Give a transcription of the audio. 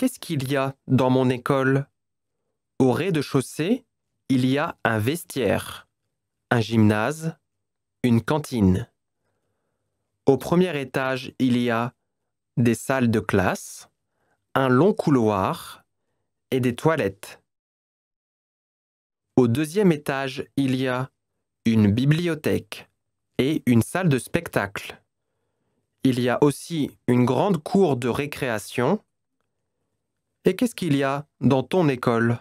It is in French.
Qu'est-ce qu'il y a dans mon école Au rez-de-chaussée, il y a un vestiaire, un gymnase, une cantine. Au premier étage, il y a des salles de classe, un long couloir et des toilettes. Au deuxième étage, il y a une bibliothèque et une salle de spectacle. Il y a aussi une grande cour de récréation et qu'est-ce qu'il y a dans ton école